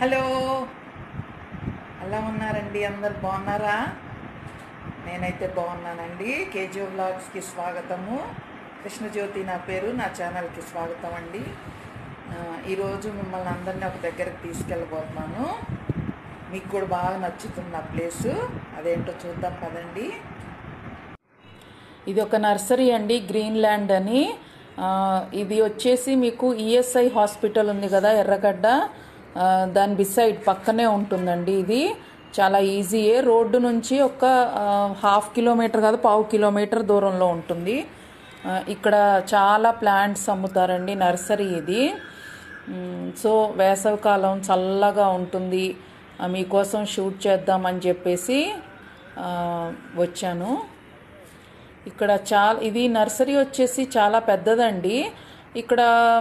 hello ఎలా ఉన్నారండి అందరు బాగున్నారా నేనైతే బాగున్నానండి కేజీ వ్లాగ్స్కి స్వాగతము కృష్ణజ్యోతి నా పేరు నా ఛానల్కి స్వాగతం అండి ఈరోజు మిమ్మల్ని అందరినీ ఒక దగ్గరకు తీసుకెళ్ళబోతున్నాను మీకు కూడా బాగా నచ్చుతుంది నా ప్లేసు అదేంటో చూద్దాం కదండి ఇది ఒక నర్సరీ అండి గ్రీన్ ల్యాండ్ అని ఇది వచ్చేసి మీకు ఈఎస్ఐ హాస్పిటల్ ఉంది కదా ఎర్రగడ్డ దాని బిసైడ్ పక్కనే ఉంటుందండి ఇది చాలా ఈజీయే రోడ్డు నుంచి ఒక హాఫ్ కిలోమీటర్ కాదు పావు కిలోమీటర్ దూరంలో ఉంటుంది ఇక్కడ చాలా ప్లాంట్స్ అమ్ముతారండి నర్సరీ ఇది సో వేసవికాలం చల్లగా ఉంటుంది మీకోసం షూట్ చేద్దామని చెప్పేసి వచ్చాను ఇక్కడ చాలా ఇది నర్సరీ వచ్చేసి చాలా పెద్దదండి ఇక్కడ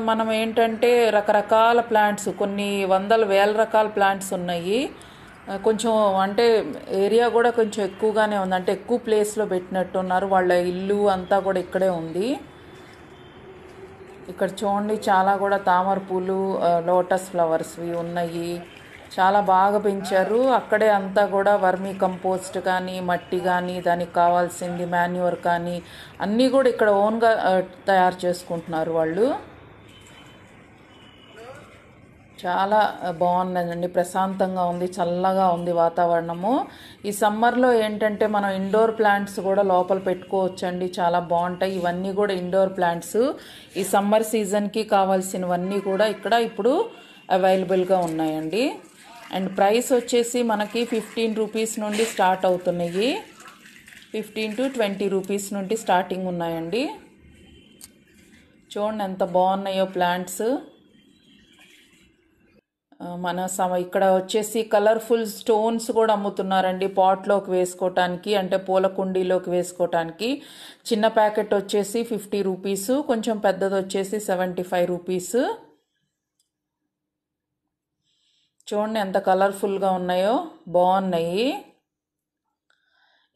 మనం ఏంటంటే రకరకాల ప్లాంట్స్ కొన్ని వందల వేల రకాల ప్లాంట్స్ ఉన్నాయి కొంచెం అంటే ఏరియా కూడా కొంచెం ఎక్కువగానే ఉంది అంటే ఎక్కువ ప్లేస్లో పెట్టినట్టు ఉన్నారు వాళ్ళ ఇల్లు అంతా కూడా ఇక్కడే ఉంది ఇక్కడ చూడండి చాలా కూడా తామర పూలు లోటస్ ఫ్లవర్స్వి ఉన్నాయి చాలా బాగా పెంచారు అక్కడే అంతా కూడా వర్మీ కంపోస్ట్ కానీ మట్టి కానీ దానికి కావాల్సింది మాన్యువర్ కానీ అన్నీ కూడా ఇక్కడ ఓన్గా తయారు చేసుకుంటున్నారు వాళ్ళు చాలా బాగుందండి ప్రశాంతంగా ఉంది చల్లగా ఉంది వాతావరణము ఈ సమ్మర్లో ఏంటంటే మనం ఇండోర్ ప్లాంట్స్ కూడా లోపల పెట్టుకోవచ్చండి చాలా బాగుంటాయి ఇవన్నీ కూడా ఇండోర్ ప్లాంట్స్ ఈ సమ్మర్ సీజన్కి కావాల్సినవన్నీ కూడా ఇక్కడ ఇప్పుడు అవైలబుల్గా ఉన్నాయండి అండ్ ప్రైస్ వచ్చేసి మనకి ఫిఫ్టీన్ రూపీస్ నుండి స్టార్ట్ అవుతున్నాయి ఫిఫ్టీన్ టు ట్వంటీ రూపీస్ నుండి స్టార్టింగ్ ఉన్నాయండి చూడండి ఎంత బాగున్నాయో ప్లాంట్స్ మన సమ ఇక్కడ వచ్చేసి కలర్ఫుల్ స్టోన్స్ కూడా అమ్ముతున్నారండి పాట్లోకి వేసుకోవటానికి అంటే పూల కుండీలోకి వేసుకోవటానికి చిన్న ప్యాకెట్ వచ్చేసి ఫిఫ్టీ రూపీసు కొంచెం పెద్దది వచ్చేసి సెవెంటీ ఫైవ్ రూపీసు చూడండి ఎంత కలర్ఫుల్గా ఉన్నాయో బాగున్నాయి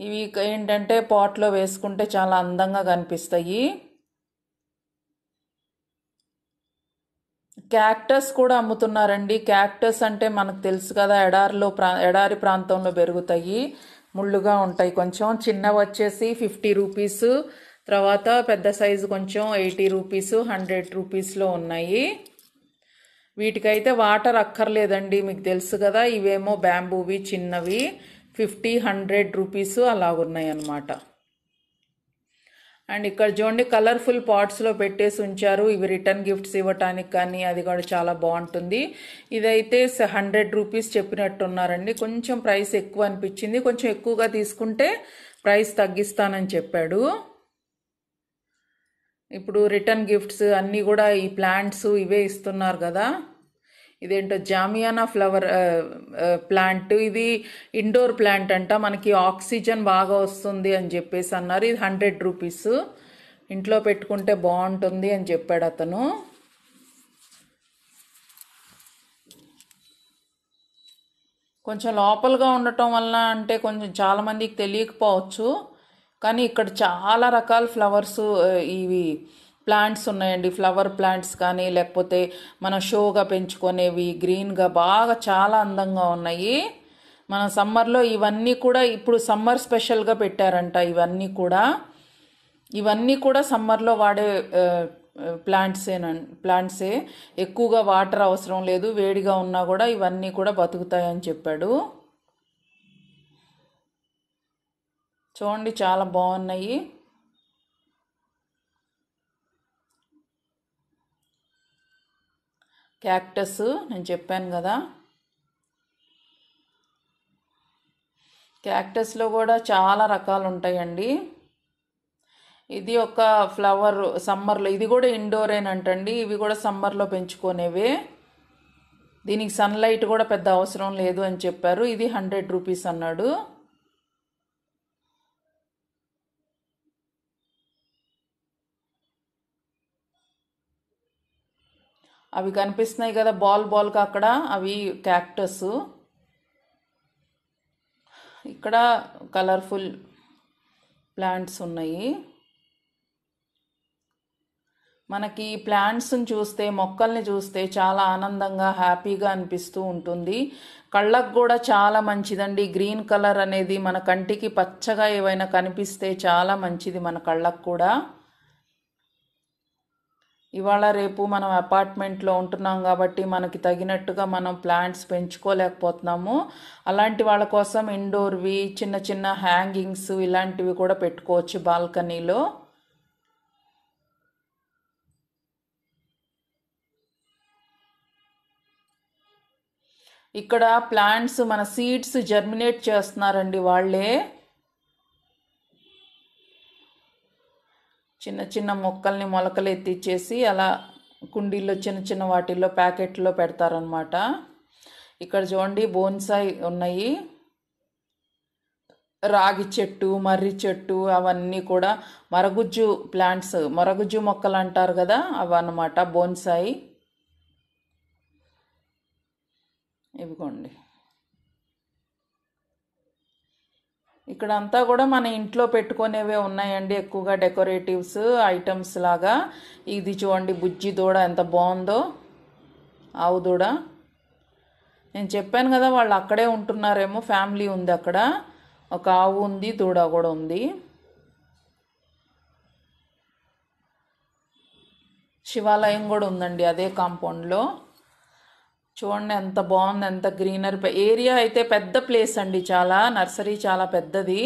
ఇవి ఏంటంటే పాట్లో వేసుకుంటే చాలా అందంగా కనిపిస్తాయి క్యాక్టస్ కూడా అమ్ముతున్నారండి క్యాక్టస్ అంటే మనకు తెలుసు కదా ఎడారిలో ప్రా ఎడారి ప్రాంతంలో పెరుగుతాయి ముళ్ళుగా ఉంటాయి కొంచెం చిన్నవి వచ్చేసి ఫిఫ్టీ రూపీస్ తర్వాత పెద్ద సైజు కొంచెం ఎయిటీ రూపీస్ హండ్రెడ్ రూపీస్లో ఉన్నాయి వీటికైతే వాటర్ అక్కర్లేదండి మీకు తెలుసు కదా ఇవేమో బ్యాంబూవి చిన్నవి ఫిఫ్టీ హండ్రెడ్ రూపీస్ అలా ఉన్నాయన్నమాట అండ్ ఇక్కడ చూడండి కలర్ఫుల్ పాట్స్లో పెట్టేసి ఉంచారు ఇవి రిటర్న్ గిఫ్ట్స్ ఇవ్వటానికి కానీ అది కూడా చాలా బాగుంటుంది ఇదైతే హండ్రెడ్ రూపీస్ చెప్పినట్టున్నారండి కొంచెం ప్రైస్ ఎక్కువ అనిపించింది కొంచెం ఎక్కువగా తీసుకుంటే ప్రైస్ తగ్గిస్తానని చెప్పాడు ఇప్పుడు రిటర్న్ గిఫ్ట్స్ అన్నీ కూడా ఈ ప్లాంట్స్ ఇవే ఇస్తున్నారు కదా ఇదేంటో జామియానా ఫ్లవర్ ప్లాంట్ ఇది ఇండోర్ ప్లాంట్ అంట మనకి ఆక్సిజన్ బాగా వస్తుంది అని చెప్పేసి అన్నారు ఇది హండ్రెడ్ రూపీస్ ఇంట్లో పెట్టుకుంటే బాగుంటుంది అని చెప్పాడు అతను కొంచెం లోపలగా ఉండటం వల్ల అంటే కొంచెం చాలామందికి తెలియకపోవచ్చు కానీ ఇక్కడ చాలా రకాల ఫ్లవర్స్ ఇవి ప్లాంట్స్ ఉన్నాయండి ఫ్లవర్ ప్లాంట్స్ కానీ లేకపోతే మన షోగా పెంచుకునేవి గ్రీన్గా బాగా చాలా అందంగా ఉన్నాయి మన సమ్మర్లో ఇవన్నీ కూడా ఇప్పుడు సమ్మర్ స్పెషల్గా పెట్టారంట ఇవన్నీ కూడా ఇవన్నీ కూడా సమ్మర్లో వాడే ప్లాంట్సేనం ప్లాంట్సే ఎక్కువగా వాటర్ అవసరం లేదు వేడిగా ఉన్నా కూడా ఇవన్నీ కూడా బతుకుతాయని చెప్పాడు చూడండి చాలా బాగున్నాయి క్యాక్టస్ నేను చెప్పాను కదా క్యాక్టస్లో కూడా చాలా రకాలు ఉంటాయండి ఇది ఒక ఫ్లవర్ సమ్మర్లో ఇది కూడా ఇండోరేనంటండి ఇవి కూడా సమ్మర్లో పెంచుకునేవే దీనికి సన్లైట్ కూడా పెద్ద అవసరం లేదు అని చెప్పారు ఇది హండ్రెడ్ రూపీస్ అన్నాడు అవి కనిపిస్తున్నాయి కదా బాల్ బాల్గా అక్కడ అవి క్యాక్టస్ ఇక్కడ కలర్ఫుల్ ప్లాంట్స్ ఉన్నాయి మనకి ప్లాంట్స్ని చూస్తే మొక్కల్ని చూస్తే చాలా ఆనందంగా హ్యాపీగా అనిపిస్తూ ఉంటుంది కళ్ళకు కూడా చాలా మంచిదండి గ్రీన్ కలర్ అనేది మన కంటికి పచ్చగా ఏవైనా కనిపిస్తే చాలా మంచిది మన కళ్ళకు కూడా ఇవాళ రేపు మనం అపార్ట్మెంట్లో ఉంటున్నాం కాబట్టి మనకి తగినట్టుగా మనం ప్లాంట్స్ పెంచుకోలేకపోతున్నాము అలాంటి వాళ్ళ కోసం ఇండోర్వి చిన్న చిన్న హ్యాంగింగ్స్ ఇలాంటివి కూడా పెట్టుకోవచ్చు బాల్కనీలో ఇక్కడ ప్లాంట్స్ మన సీడ్స్ జర్మినేట్ చేస్తున్నారండి వాళ్ళే చిన్న చిన్న మొక్కల్ని మొలకలు ఎత్తిచ్చేసి అలా కుండీల్లో చిన్న చిన్న వాటిల్లో ప్యాకెట్లో పెడతారనమాట ఇక్కడ చూడండి బోన్సాయి ఉన్నాయి రాగి చెట్టు మర్రి చెట్టు అవన్నీ కూడా మరగుజ్జు ప్లాంట్స్ మరగుజ్జు మొక్కలు అంటారు కదా అవన్నమాట బోన్సాయి ఇవిగోండి ఇక్కడ అంతా కూడా మన ఇంట్లో పెట్టుకునేవే ఉన్నాయండి ఎక్కువగా డెకరేటివ్స్ ఐటమ్స్ లాగా ఇది చూడండి బుజ్జి దూడ ఎంత బాగుందో ఆవు దూడ నేను చెప్పాను కదా వాళ్ళు అక్కడే ఉంటున్నారేమో ఫ్యామిలీ ఉంది అక్కడ ఒక ఆవు ఉంది దూడ కూడా ఉంది శివాలయం కూడా ఉందండి అదే కాంపౌండ్లో చూడండి ఎంత బాగుంది ఎంత గ్రీనరీ ఏరియా అయితే పెద్ద ప్లేస్ అండి చాలా నర్సరీ చాలా పెద్దది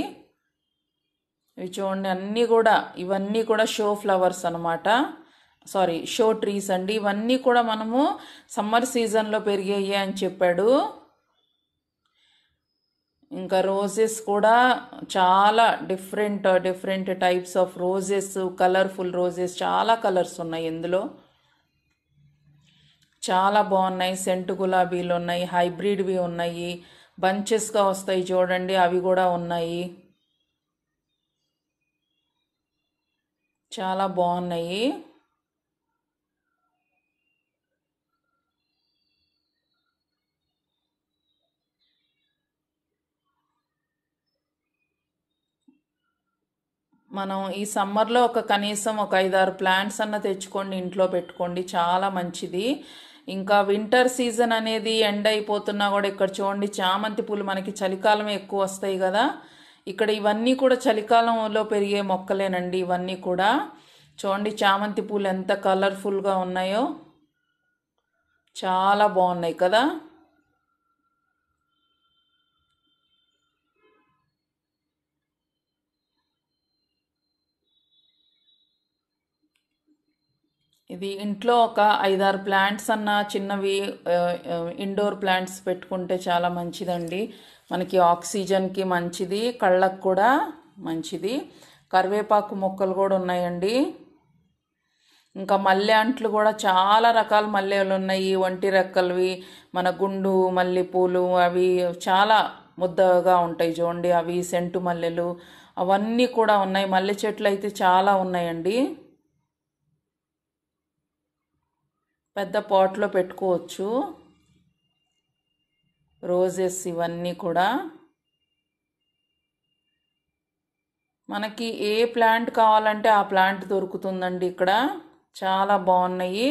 ఇవి చూడండి అన్నీ కూడా ఇవన్నీ కూడా షో ఫ్లవర్స్ అనమాట సారీ షో ట్రీస్ అండి ఇవన్నీ కూడా మనము సమ్మర్ సీజన్లో పెరిగాయి అని చెప్పాడు ఇంకా రోజెస్ కూడా చాలా different different types of roses colourful roses చాలా కలర్స్ ఉన్నాయి ఇందులో చాలా బాగున్నాయి సెంటు గులాబీలు ఉన్నాయి హైబ్రిడ్వి ఉన్నాయి బంచెస్గా వస్తాయి చూడండి అవి కూడా ఉన్నాయి చాలా బాగున్నాయి మనం ఈ సమ్మర్లో ఒక కనీసం ఒక ఐదారు ప్లాంట్స్ అన్న తెచ్చుకోండి ఇంట్లో పెట్టుకోండి చాలా మంచిది ఇంకా వింటర్ సీజన్ అనేది ఎండ్ అయిపోతున్నా కూడా ఇక్కడ చూడండి చామంతి పూలు మనకి చలికాలమే ఎక్కువ వస్తాయి కదా ఇక్కడ ఇవన్నీ కూడా చలికాలంలో పెరిగే మొక్కలేనండి ఇవన్నీ కూడా చూడండి చామంతి పూలు ఎంత కలర్ఫుల్గా ఉన్నాయో చాలా బాగున్నాయి కదా ఇది ఇంట్లో ఒక ఐదారు ప్లాంట్స్ అన్న చిన్నవి ఇండోర్ ప్లాంట్స్ పెట్టుకుంటే చాలా మంచిదండి మనకి ఆక్సిజన్కి మంచిది కళ్ళకు కూడా మంచిది కరివేపాకు మొక్కలు కూడా ఉన్నాయండి ఇంకా మల్లె అంట్లు కూడా చాలా రకాల మల్లెలు ఉన్నాయి ఒంటి రెక్కలవి మన గుండు మల్లెపూలు అవి చాలా ముద్దగా ఉంటాయి చూడండి అవి సెంటు మల్లెలు అవన్నీ కూడా ఉన్నాయి మల్లె చెట్లు అయితే చాలా ఉన్నాయండి పెద్ద పాట్లో పెట్టుకోవచ్చు రోజెస్ ఇవన్నీ కూడా మనకి ఏ ప్లాంట్ కావాలంటే ఆ ప్లాంట్ దొరుకుతుందండి ఇక్కడ చాలా బాగున్నాయి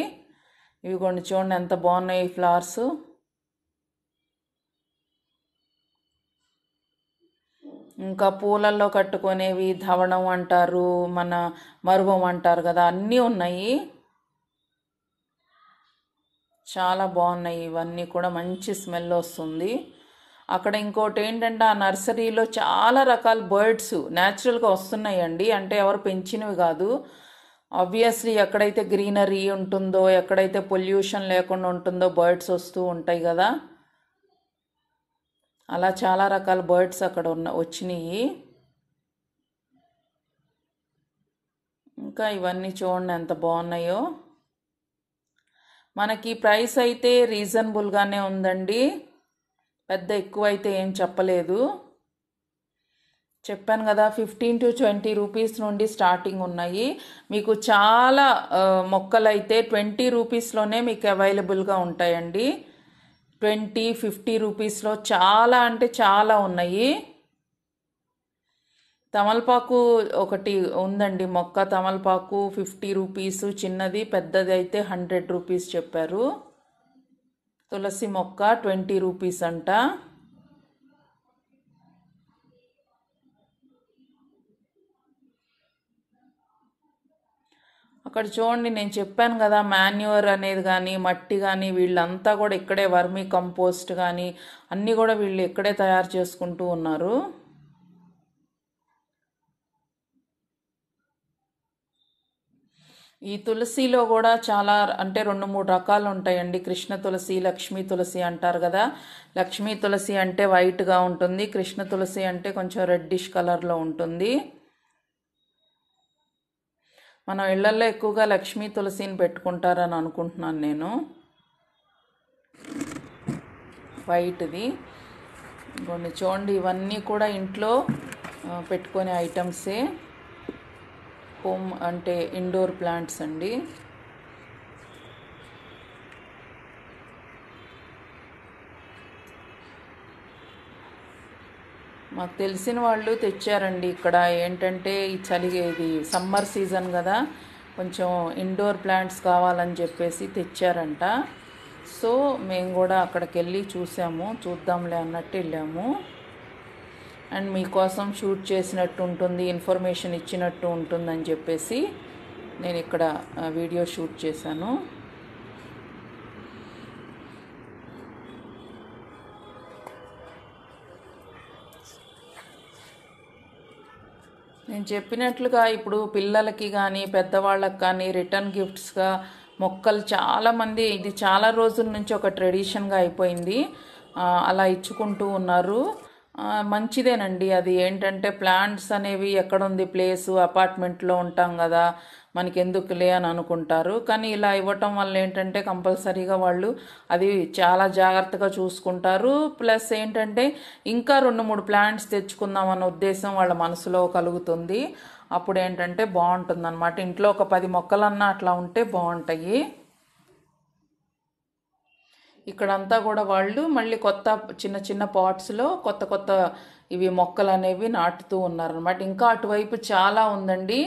ఇవి కొన్ని చూడండి ఎంత బాగున్నాయి ఫ్లవర్స్ ఇంకా పూలల్లో కట్టుకునేవి ధవణం అంటారు మన మరువం అంటారు కదా అన్నీ ఉన్నాయి చాలా బాగున్నాయి ఇవన్నీ కూడా మంచి స్మెల్ వస్తుంది అక్కడ ఇంకోటి ఏంటంటే ఆ నర్సరీలో చాలా రకాల బర్డ్స్ న్యాచురల్గా వస్తున్నాయండి అంటే ఎవరు పెంచినవి కాదు ఆబ్వియస్లీ ఎక్కడైతే గ్రీనరీ ఉంటుందో ఎక్కడైతే పొల్యూషన్ లేకుండా ఉంటుందో బర్డ్స్ వస్తూ ఉంటాయి కదా అలా చాలా రకాల బర్డ్స్ అక్కడ ఉన్న వచ్చినాయి ఇంకా ఇవన్నీ చూడండి ఎంత బాగున్నాయో మనకి ప్రైస్ అయితే రీజనబుల్గానే ఉందండి పెద్ద ఎక్కువ అయితే ఏం చెప్పలేదు చెప్పాను కదా ఫిఫ్టీన్ టు ట్వంటీ రూపీస్ నుండి స్టార్టింగ్ ఉన్నాయి మీకు చాలా మొక్కలు అయితే ట్వంటీ రూపీస్లోనే మీకు అవైలబుల్గా ఉంటాయండి ట్వంటీ ఫిఫ్టీ రూపీస్లో చాలా అంటే చాలా ఉన్నాయి తమలపాకు ఒకటి ఉందండి మొక్క తమలపాకు ఫిఫ్టీ రూపీస్ చిన్నది పెద్దది అయితే హండ్రెడ్ రూపీస్ చెప్పారు తులసి మొక్క ట్వంటీ రూపీస్ అంట అక్కడ చూడండి నేను చెప్పాను కదా మాన్యువర్ అనేది కానీ మట్టి కానీ వీళ్ళంతా కూడా ఇక్కడే వర్మీ కంపోస్ట్ కానీ అన్నీ కూడా వీళ్ళు ఇక్కడే తయారు చేసుకుంటూ ఉన్నారు ఈ తులసిలో కూడా చాలా అంటే రెండు మూడు రకాలు ఉంటాయండి కృష్ణ తులసి లక్ష్మీ తులసి అంటారు కదా లక్ష్మీ తులసి అంటే వైట్గా ఉంటుంది కృష్ణ తులసి అంటే కొంచెం రెడ్డిష్ కలర్లో ఉంటుంది మనం ఇళ్లల్లో ఎక్కువగా లక్ష్మీ తులసిని పెట్టుకుంటారని అనుకుంటున్నాను నేను వైట్ది కొన్ని చూడండి ఇవన్నీ కూడా ఇంట్లో పెట్టుకునే ఐటమ్సే హోమ్ అంటే ఇండోర్ ప్లాంట్స్ అండి మాకు తెలిసిన వాళ్ళు తెచ్చారండి ఇక్కడ ఏంటంటే ఈ చలి ఇది సమ్మర్ సీజన్ కదా కొంచెం ఇండోర్ ప్లాంట్స్ కావాలని చెప్పేసి తెచ్చారంట సో మేము కూడా అక్కడికి వెళ్ళి చూసాము చూద్దాంలే అన్నట్టు వెళ్ళాము అండ్ మీకోసం షూట్ చేసినట్టు ఉంటుంది ఇన్ఫర్మేషన్ ఇచ్చినట్టు ఉంటుందని చెప్పేసి నేను ఇక్కడ వీడియో షూట్ చేశాను నేను చెప్పినట్లుగా ఇప్పుడు పిల్లలకి కానీ పెద్దవాళ్ళకి కానీ రిటర్న్ గిఫ్ట్స్గా మొక్కలు చాలామంది ఇది చాలా రోజుల నుంచి ఒక ట్రెడిషన్గా అయిపోయింది అలా ఇచ్చుకుంటూ ఉన్నారు మంచిదేనండి అది ఏంటంటే ప్లాంట్స్ అనేవి ఎక్కడుంది ప్లేసు అపార్ట్మెంట్లో ఉంటాం కదా లే అని అనుకుంటారు కానీ ఇలా ఇవ్వటం వల్ల ఏంటంటే కంపల్సరీగా వాళ్ళు అది చాలా జాగ్రత్తగా చూసుకుంటారు ప్లస్ ఏంటంటే ఇంకా రెండు మూడు ప్లాంట్స్ తెచ్చుకుందాం అన్న ఉద్దేశం వాళ్ళ మనసులో కలుగుతుంది అప్పుడు ఏంటంటే బాగుంటుంది ఇంట్లో ఒక పది మొక్కలన్నా అట్లా ఉంటే బాగుంటాయి ఇక్కడంతా కూడా వాళ్ళు మళ్ళీ కొత్త చిన్న చిన్న పాట్స్లో కొత్త కొత్త ఇవి మొక్కలు అనేవి నాటుతూ ఉన్నారనమాట ఇంకా అటువైపు చాలా ఉందండి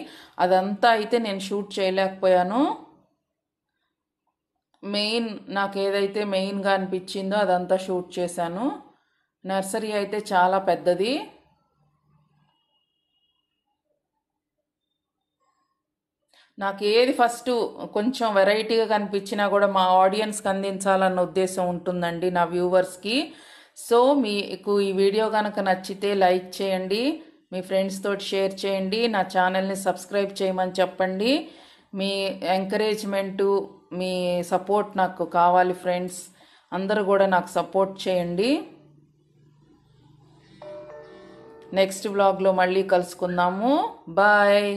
అదంతా అయితే నేను షూట్ చేయలేకపోయాను మెయిన్ నాకు ఏదైతే మెయిన్గా అనిపించిందో అదంతా షూట్ చేశాను నర్సరీ అయితే చాలా పెద్దది నాకు ఏది ఫస్ట్ కొంచెం వెరైటీగా కనిపించినా కూడా మా ఆడియన్స్కి అందించాలన్న ఉద్దేశం ఉంటుందండి నా వ్యూవర్స్కి సో మీకు ఈ వీడియో కనుక నచ్చితే లైక్ చేయండి మీ ఫ్రెండ్స్ తోటి షేర్ చేయండి నా ఛానల్ని సబ్స్క్రైబ్ చేయమని చెప్పండి మీ ఎంకరేజ్మెంటు మీ సపోర్ట్ నాకు కావాలి ఫ్రెండ్స్ అందరూ కూడా నాకు సపోర్ట్ చేయండి నెక్స్ట్ బ్లాగ్లో మళ్ళీ కలుసుకుందాము బాయ్